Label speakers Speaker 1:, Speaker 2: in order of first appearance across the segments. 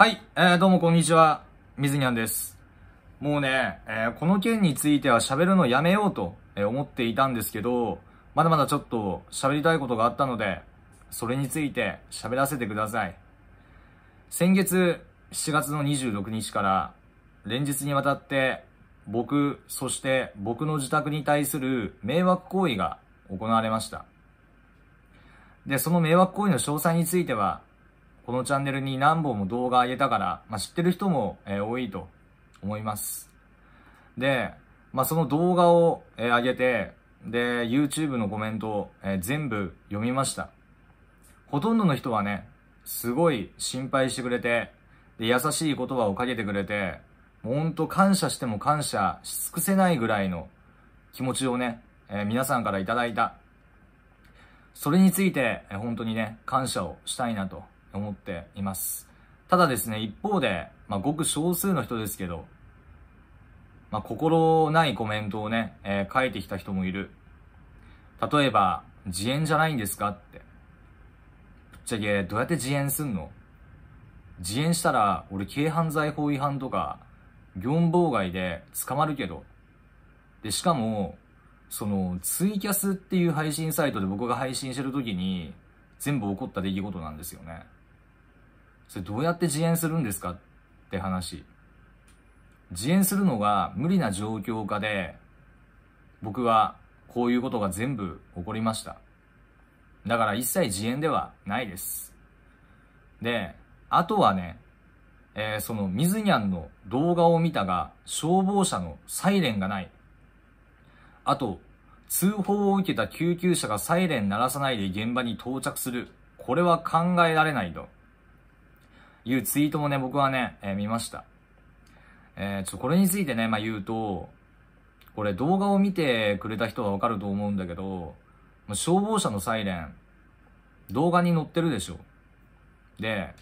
Speaker 1: はい、えー、どうもこんにちは、水にゃんです。もうね、えー、この件については喋るのやめようと思っていたんですけど、まだまだちょっと喋りたいことがあったので、それについて喋らせてください。先月7月の26日から連日にわたって僕、そして僕の自宅に対する迷惑行為が行われました。で、その迷惑行為の詳細についてはこのチャンネルに何本も動画上げたから、まあ、知ってる人も、えー、多いと思います。で、まあ、その動画を、えー、上げて、で、YouTube のコメントを、えー、全部読みました。ほとんどの人はね、すごい心配してくれて、で、優しい言葉をかけてくれて、もうほんと感謝しても感謝し尽くせないぐらいの気持ちをね、えー、皆さんからいただいた。それについて、えー、本当にね、感謝をしたいなと思っています。ただですね、一方で、まあ、ごく少数の人ですけど、まあ、心ないコメントをね、えー、書いてきた人もいる。例えば、自演じゃないんですかって。ぶっちゃけ、どうやって自演すんの自演したら、俺軽犯罪法違反とか、業務妨害で捕まるけど。で、しかも、その、ツイキャスっていう配信サイトで僕が配信してる時に、全部起こった出来事なんですよね。それどうやって自演するんですかって話。自演するのが無理な状況下で、僕はこういうことが全部起こりました。だから一切自演ではないです。で、あとはね、えー、そのミズニャンの動画を見たが、消防車のサイレンがない。あと、通報を受けた救急車がサイレン鳴らさないで現場に到着する。これは考えられないと。いうツイートもね、僕はね、えー、見ました。えー、ちょっとこれについてね、まあ、言うと、これ動画を見てくれた人はわかると思うんだけど、消防車のサイレン、動画に載ってるでしょ。で、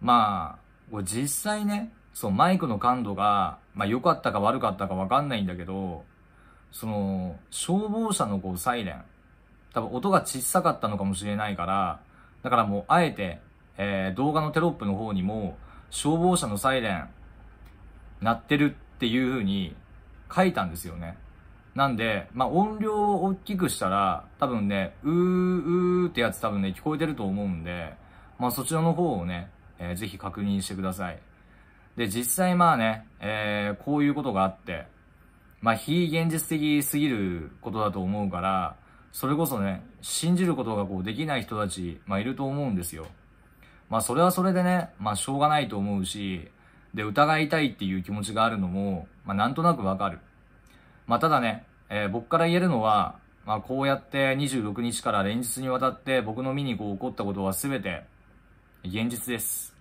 Speaker 1: まあ、これ実際ね、そう、マイクの感度が、まあ良かったか悪かったかわかんないんだけど、その、消防車のこう、サイレン、多分音が小さかったのかもしれないから、だからもう、あえて、えー、動画のテロップの方にも、消防車のサイレン、鳴ってるっていう風に書いたんですよね。なんで、まあ、音量を大きくしたら、多分ね、うー、うーってやつ多分ね、聞こえてると思うんで、まあ、そちらの方をね、えー、ぜひ確認してください。で、実際まあね、えー、こういうことがあって、まあ、非現実的すぎることだと思うから、それこそね、信じることがこうできない人たち、まあ、いると思うんですよ。まあそれはそれでね、まあしょうがないと思うし、で、疑いたいっていう気持ちがあるのも、まあなんとなくわかる。まあただね、えー、僕から言えるのは、まあこうやって26日から連日にわたって僕の身にこう起こったことは全て現実です。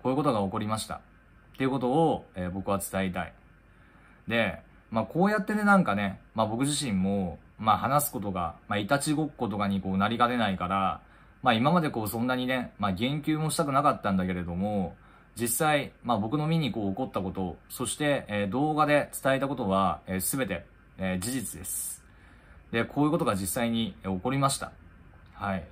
Speaker 1: こういうことが起こりました。っていうことを、えー、僕は伝えたい。で、まあこうやってねなんかね、まあ僕自身も、まあ話すことが、まあいたちごっことかにこうなりかねないから、まあ今までこうそんなにね、まあ言及もしたくなかったんだけれども、実際、まあ僕の身にこう起こったこと、そして、えー、動画で伝えたことは、えー、全て、えー、事実です。で、こういうことが実際に起こりました。はい。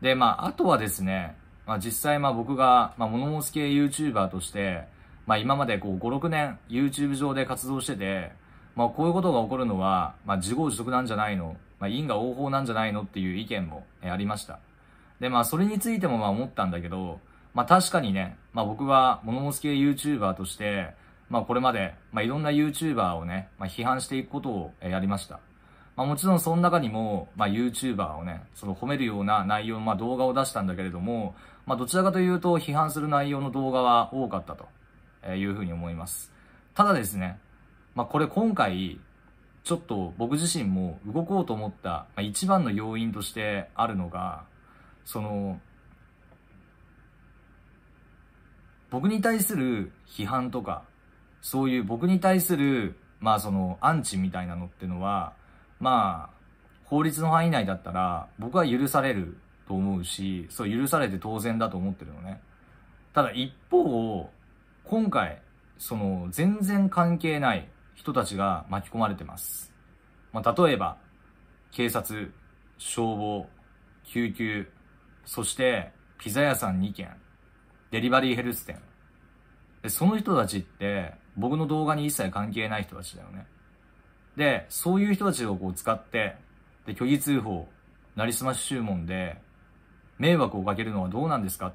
Speaker 1: で、まああとはですね、まあ実際まあ僕が、まあ物申す系 YouTuber として、まあ今までこう5、6年 YouTube 上で活動してて、まあこういうことが起こるのは、まあ自業自得なんじゃないの、まあ因果応報なんじゃないのっていう意見もありました。で、まあ、それについてもまあ思ったんだけど、まあ確かにね、まあ僕は物のす系 YouTuber として、まあこれまで、まあいろんな YouTuber をね、まあ批判していくことをやりました。まあもちろんその中にも、まあ YouTuber をね、その褒めるような内容、まあ動画を出したんだけれども、まあどちらかというと批判する内容の動画は多かったというふうに思います。ただですね、まあこれ今回、ちょっと僕自身も動こうと思った、まあ、一番の要因としてあるのが、その、僕に対する批判とか、そういう僕に対する、まあその、アンチみたいなのってのは、まあ、法律の範囲内だったら、僕は許されると思うし、そう、許されて当然だと思ってるのね。ただ一方、今回、その、全然関係ない人たちが巻き込まれてます。まあ、例えば、警察、消防、救急、そして、ピザ屋さん2軒、デリバリーヘルス店。で、その人たちって、僕の動画に一切関係ない人たちだよね。で、そういう人たちをこう使って、で、虚偽通報、なりすまし注文で、迷惑をかけるのはどうなんですかっ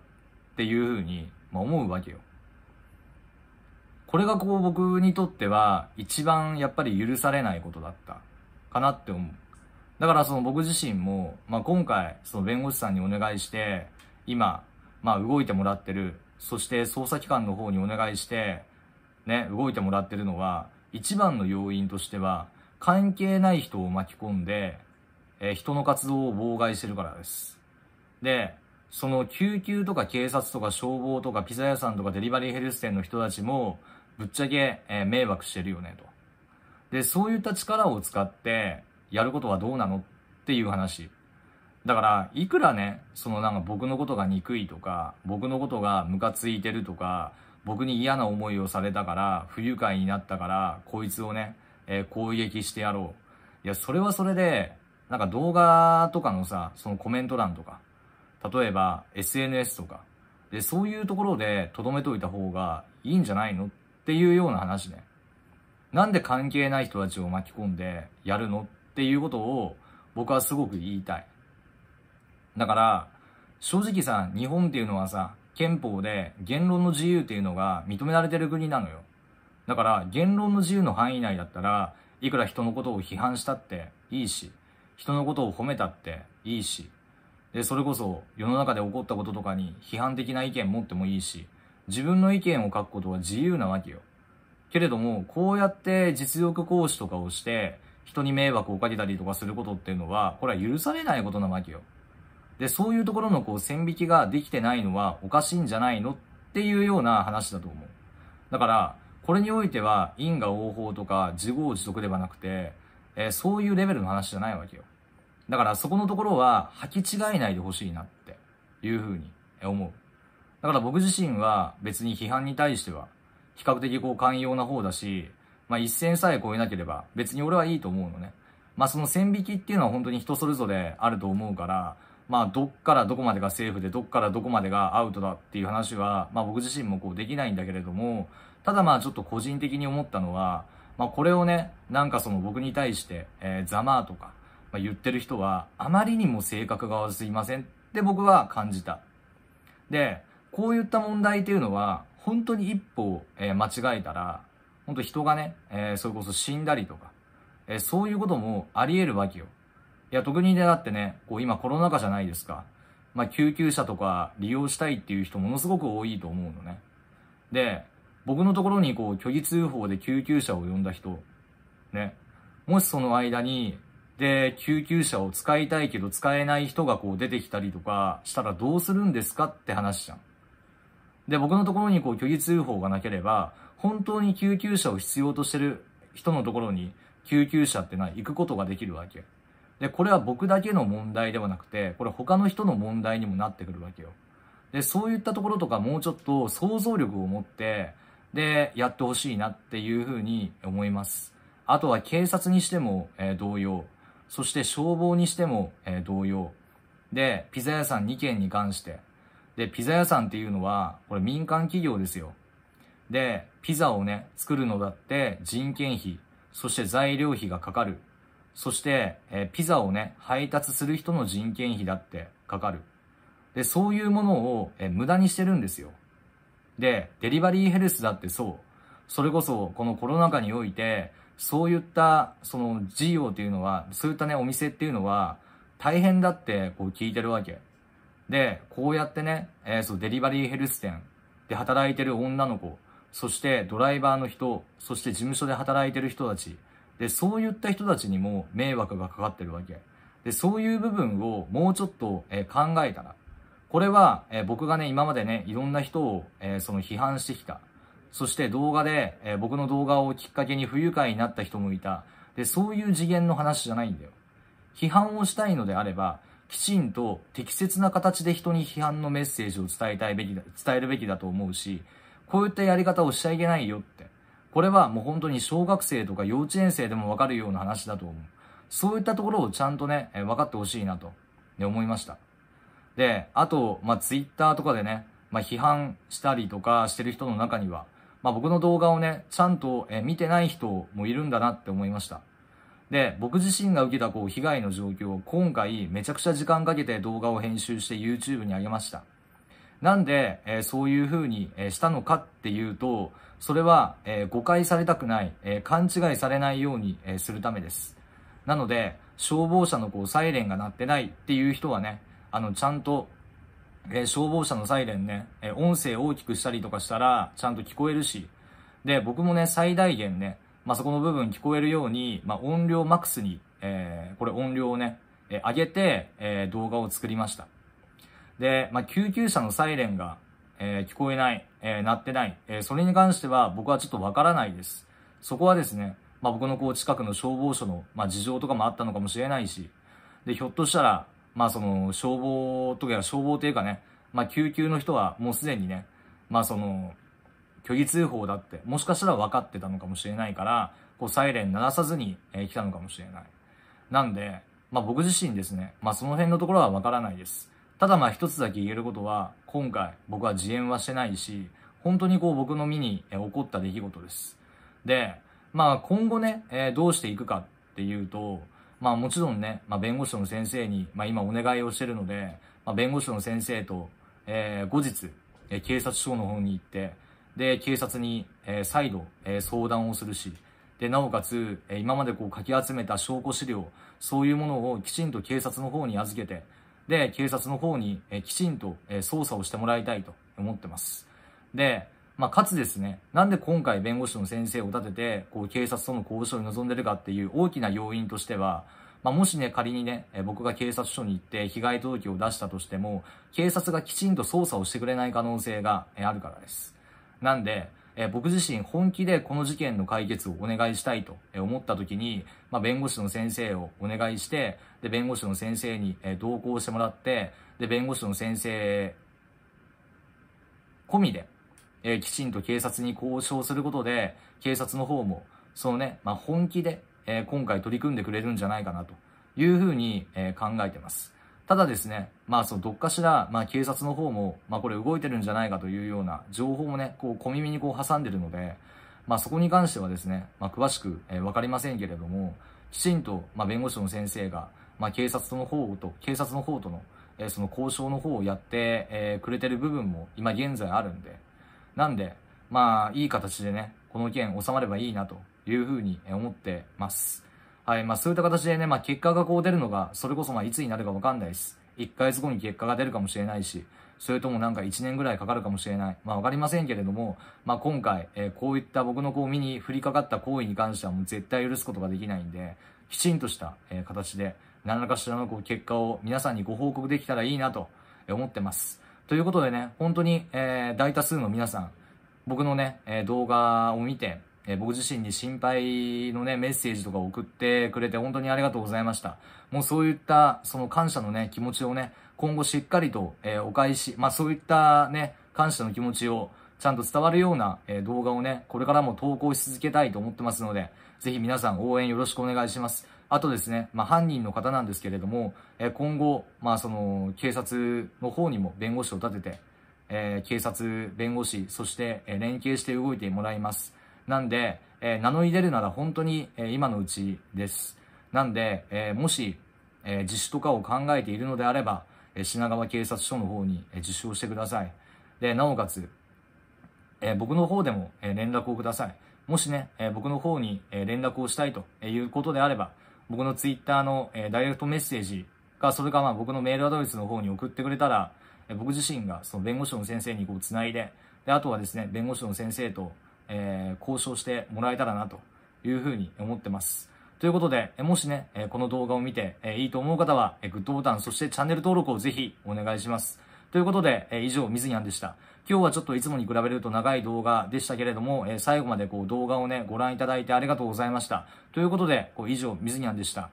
Speaker 1: ていうふうに、まあ、思うわけよ。これがこう僕にとっては一番やっぱり許されないことだったかなって思う。だからその僕自身も、まあ、今回その弁護士さんにお願いして今、まあ、動いてもらってるそして捜査機関の方にお願いして、ね、動いてもらってるのは一番の要因としては関係ない人を巻き込んで、えー、人の活動を妨害してるからです。で、その救急とか警察とか消防とかピザ屋さんとかデリバリーヘルス店の人たちもぶっちゃけ、えー、迷惑してるよねと。で、そういった力を使って、やることはどうなのっていう話。だから、いくらね、そのなんか僕のことが憎いとか、僕のことがムカついてるとか、僕に嫌な思いをされたから、不愉快になったから、こいつをね、えー、攻撃してやろう。いや、それはそれで、なんか動画とかのさ、そのコメント欄とか、例えば SNS とか、で、そういうところで留めといた方がいいんじゃないのっていうような話ね。なんで関係ない人たちを巻き込んでやるのっていうことを僕はすごく言いたい。だから、正直さ、日本っていうのはさ、憲法で言論の自由っていうのが認められてる国なのよ。だから、言論の自由の範囲内だったら、いくら人のことを批判したっていいし、人のことを褒めたっていいし、で、それこそ世の中で起こったこととかに批判的な意見持ってもいいし、自分の意見を書くことは自由なわけよ。けれども、こうやって実力行使とかをして、人に迷惑をかけたりとかすることっていうのは、これは許されないことなわけよ。で、そういうところのこう線引きができてないのはおかしいんじゃないのっていうような話だと思う。だから、これにおいては因果応報とか自業自得ではなくて、えー、そういうレベルの話じゃないわけよ。だからそこのところは履き違えないでほしいなっていうふうに思う。だから僕自身は別に批判に対しては比較的こう寛容な方だし、まあ、1000さえ超えなければ、別に俺はいいと思うのね。まあ、その線引きっていうのは本当に人それぞれあると思うから、まあ、どっからどこまでがセーフで、どっからどこまでがアウトだっていう話は、まあ、僕自身もこうできないんだけれども、ただまあ、ちょっと個人的に思ったのは、まあ、これをね、なんかその僕に対して、えー、ざまとか、まあ、言ってる人は、あまりにも性格が悪すいませんって僕は感じた。で、こういった問題っていうのは、本当に一歩、えー、間違えたら、本当人がね、えー、それこそ死んだりとか、えー、そういうこともあり得るわけよ。いや、特にね、だってね、こう今コロナ禍じゃないですか。まあ、救急車とか利用したいっていう人ものすごく多いと思うのね。で、僕のところにこう、虚偽通報で救急車を呼んだ人、ね、もしその間に、で、救急車を使いたいけど使えない人がこう出てきたりとかしたらどうするんですかって話じゃん。で、僕のところにこう虚偽通報がなければ、本当に救急車を必要としてる人のところに救急車ってなは行くことができるわけ。で、これは僕だけの問題ではなくて、これ他の人の問題にもなってくるわけよ。で、そういったところとかもうちょっと想像力を持って、で、やってほしいなっていうふうに思います。あとは警察にしても、えー、同様。そして消防にしても、えー、同様。で、ピザ屋さん2件に関して、で、ピザ屋さんっていうのは、これ民間企業ですよ。で、ピザをね、作るのだって人件費、そして材料費がかかる。そして、えピザをね、配達する人の人件費だってかかる。で、そういうものを、え無駄にしてるんですよ。で、デリバリーヘルスだってそう。それこそ、このコロナ禍において、そういった、その事業っていうのは、そういったね、お店っていうのは、大変だってこう聞いてるわけ。で、こうやってね、えー、そう、デリバリーヘルス店で働いてる女の子、そしてドライバーの人、そして事務所で働いてる人たち、で、そういった人たちにも迷惑がかかってるわけ。で、そういう部分をもうちょっと、えー、考えたら、これは、えー、僕がね、今までね、いろんな人を、えー、その批判してきた。そして動画で、え僕の動画をきっかけに不愉快になった人もいた。で、そういう次元の話じゃないんだよ。批判をしたいのであれば、きちんと適切な形で人に批判のメッセージを伝えたいべきだ、伝えるべきだと思うし、こういったやり方をしちゃいけないよって。これはもう本当に小学生とか幼稚園生でもわかるような話だと思う。そういったところをちゃんとね、分かってほしいなと、ね、思いました。で、あと、まあ、ツイッターとかでね、まあ、批判したりとかしてる人の中には、まあ、僕の動画をね、ちゃんと見てない人もいるんだなって思いました。で、僕自身が受けたこう被害の状況を今回めちゃくちゃ時間かけて動画を編集して YouTube に上げました。なんで、えー、そういう風に、えしたのかっていうと、それは、えー、誤解されたくない、え勘違いされないように、えするためです。なので、消防車のこうサイレンが鳴ってないっていう人はね、あの、ちゃんと、え消防車のサイレンね、え音声大きくしたりとかしたら、ちゃんと聞こえるし、で、僕もね、最大限ね、まあ、そこの部分聞こえるように、まあ、音量マックスに、えー、これ音量をね、えー、上げて、えー、動画を作りました。で、まあ、救急車のサイレンが、え聞こえない、え鳴ってない、えそれに関しては僕はちょっとわからないです。そこはですね、まあ、僕のこう近くの消防署の、まあ、事情とかもあったのかもしれないし、で、ひょっとしたら、まあその消防とか消防というかね、まあ救急の人はもうすでにね、まあその、虚偽通報だって、もしかしたら分かってたのかもしれないから、こう、サイレン鳴らさずに、えー、来たのかもしれない。なんで、まあ、僕自身ですね、まあ、その辺のところは分からないです。ただまあ一つだけ言えることは、今回僕は自演はしてないし、本当にこう僕の身に起こった出来事です。で、まあ今後ね、えー、どうしていくかっていうと、まあもちろんね、まあ、弁護士の先生に、まあ、今お願いをしてるので、まあ、弁護士の先生と、えー、後日、え警察署の方に行って、で、警察に、えー、再度、えー、相談をするし、で、なおかつ、えー、今までこうかき集めた証拠資料、そういうものをきちんと警察の方に預けて、で、警察の方に、えー、きちんと、えー、捜査をしてもらいたいと思ってます。で、まあ、かつですね、なんで今回弁護士の先生を立てて、こう警察との交渉に臨んでるかっていう大きな要因としては、まあ、もしね、仮にね、僕が警察署に行って被害届を出したとしても、警察がきちんと捜査をしてくれない可能性があるからです。なんで、え僕自身本気でこの事件の解決をお願いしたいと思った時に、まあ、弁護士の先生をお願いして、で、弁護士の先生に同行してもらって、で、弁護士の先生込みで、えきちんと警察に交渉することで、警察の方も、そのね、まあ、本気で、え今回取り組んでくれるんじゃないかなというふうに、え考えてます。ただですね、まあ、そのどっかしら、まあ、警察の方も、まあ、これ動いてるんじゃないかというような情報もね、こう、小耳にこう挟んでるので、まあ、そこに関してはですね、まあ、詳しく、えー、わかりませんけれども、きちんと、まあ、弁護士の先生が、まあ、警察の方と、警察の方との、えー、その交渉の方をやって、えー、くれてる部分も今現在あるんで、なんで、まあ、いい形でね、この件収まればいいなというふうに思ってます。はい、まあそういった形でね、まあ結果がこう出るのが、それこそまあいつになるかわかんないです。1ヶ月後に結果が出るかもしれないし、それともなんか1年ぐらいかかるかもしれない。まあわかりませんけれども、まあ今回、えー、こういった僕のこう身に降りかかった行為に関してはもう絶対許すことができないんで、きちんとした、えー、形で、何らかしらのこう結果を皆さんにご報告できたらいいなと思ってます。ということでね、本当に、えー、大多数の皆さん、僕のね、え動画を見て、えー、僕自身に心配のね、メッセージとか送ってくれて本当にありがとうございました。もうそういった、その感謝のね、気持ちをね、今後しっかりと、えー、お返し、まあそういったね、感謝の気持ちをちゃんと伝わるような、えー、動画をね、これからも投稿し続けたいと思ってますので、ぜひ皆さん応援よろしくお願いします。あとですね、まあ、犯人の方なんですけれども、え今後、まあ、その警察の方にも弁護士を立てて、えー、警察、弁護士、そして、え連携して動いてもらいます。なんで、えー、名乗り出るなら本当に、えー、今のうちです。なんで、えー、もし、え自首とかを考えているのであれば、え品川警察署の方に、え自首をしてください。で、なおかつ、え僕の方でも、え連絡をください。もしね、え僕の方に、え連絡をしたいということであれば、僕のツイッターの、えダイレクトメッセージか、それかまあ僕のメールアドレスの方に送ってくれたら、え僕自身がその弁護士の先生にこう繋いで、で、あとはですね、弁護士の先生と、えー、交渉してもらえたらなというふうに思ってます。ということで、もしね、この動画を見ていいと思う方は、グッドボタン、そしてチャンネル登録をぜひお願いします。ということで、以上、水にゃんでした。今日はちょっといつもに比べると長い動画でしたけれども、え最後までこう動画をね、ご覧いただいてありがとうございました。ということで、こう以上、水にゃんでした。